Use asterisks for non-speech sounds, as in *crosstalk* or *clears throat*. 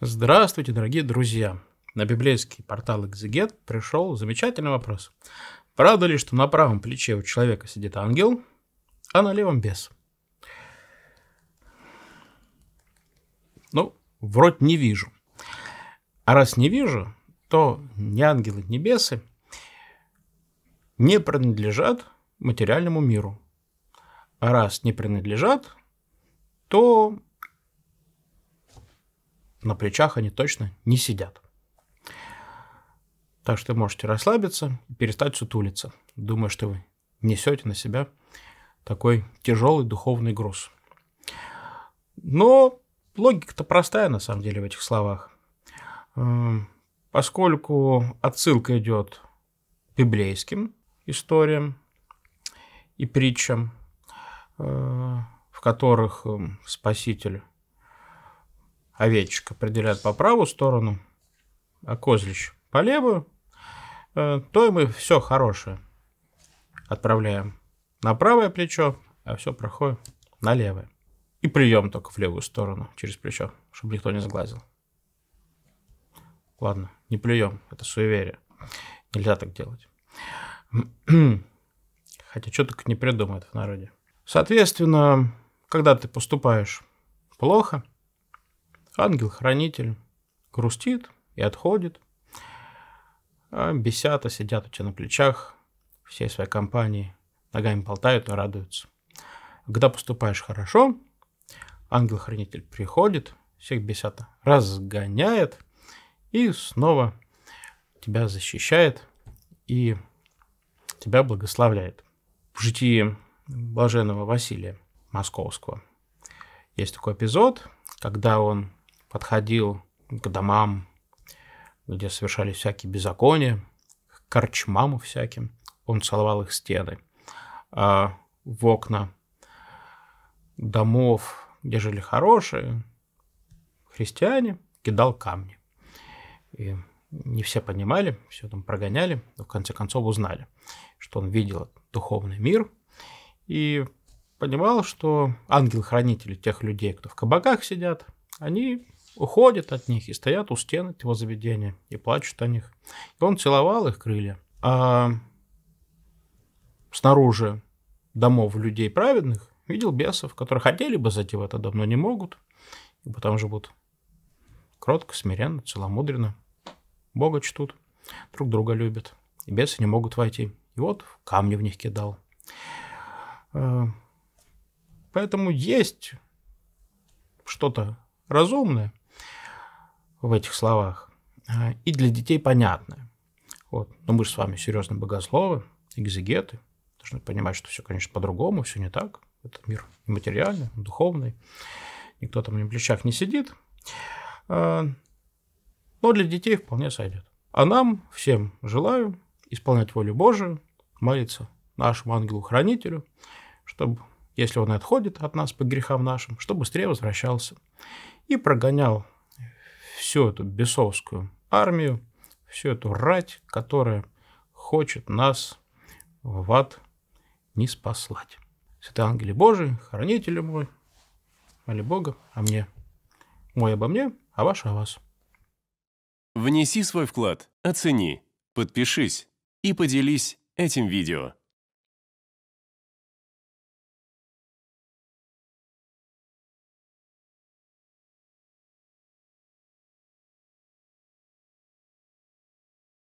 Здравствуйте, дорогие друзья! На библейский портал «Экзегет» пришел замечательный вопрос. Правда ли, что на правом плече у человека сидит ангел, а на левом бес? Ну, вроде не вижу. А раз не вижу, то ни ангелы, ни бесы не принадлежат материальному миру. А раз не принадлежат, то на плечах они точно не сидят. Так что можете расслабиться и перестать сутулиться, думая, что вы несете на себя такой тяжелый духовный груз. Но логика-то простая на самом деле в этих словах. Эм, поскольку отсылка идет к библейским историям и притчам, э, в которых эм, Спаситель овечек определяют по правую сторону, а козлищ по левую, э, то и мы все хорошее отправляем на правое плечо, а все проходит на левое. И прием только в левую сторону, через плечо, чтобы никто не сглазил. Ладно, не плюем, это суеверие. Нельзя так делать. *clears throat* Хотя что так не придумают в народе. Соответственно, когда ты поступаешь плохо – Ангел-хранитель грустит и отходит. А бесята сидят у тебя на плечах всей своей компании, ногами болтают и радуются. Когда поступаешь хорошо, ангел-хранитель приходит, всех бесята разгоняет и снова тебя защищает и тебя благословляет. В житии блаженного Василия Московского есть такой эпизод, когда он подходил к домам, где совершались всякие беззакония, к корчмам всяким. Он целовал их стены, а в окна домов, где жили хорошие христиане, кидал камни. И не все понимали, все там прогоняли, но в конце концов узнали, что он видел духовный мир и понимал, что ангел-хранители тех людей, кто в кабаках сидят, они уходят от них и стоят у стен этого заведения и плачут о них. И он целовал их крылья. А снаружи домов людей праведных видел бесов, которые хотели бы зайти в это давно не могут, потому что живут кротко, смиренно, целомудренно, Бога чтут, друг друга любят, и бесы не могут войти. И вот камни в них кидал. А, поэтому есть что-то разумное – в этих словах, а, и для детей понятно, Вот. Но мы же с вами серьезные богословы, экзегеты, должны понимать, что все, конечно, по-другому, все не так. Это мир материальный, духовный, никто там на плечах не сидит. А, но для детей вполне сойдет. А нам всем желаю исполнять волю Божию, молиться нашему ангелу-хранителю, чтобы, если он отходит от нас по грехам нашим, чтобы быстрее возвращался и прогонял всю эту бесовскую армию, всю эту рать, которая хочет нас в ад не спаслать. Святый Ангеле Божий, хранитель мой, моли Бога о мне, мой обо мне, а ваш о вас. Внеси свой вклад, оцени, подпишись и поделись этим видео.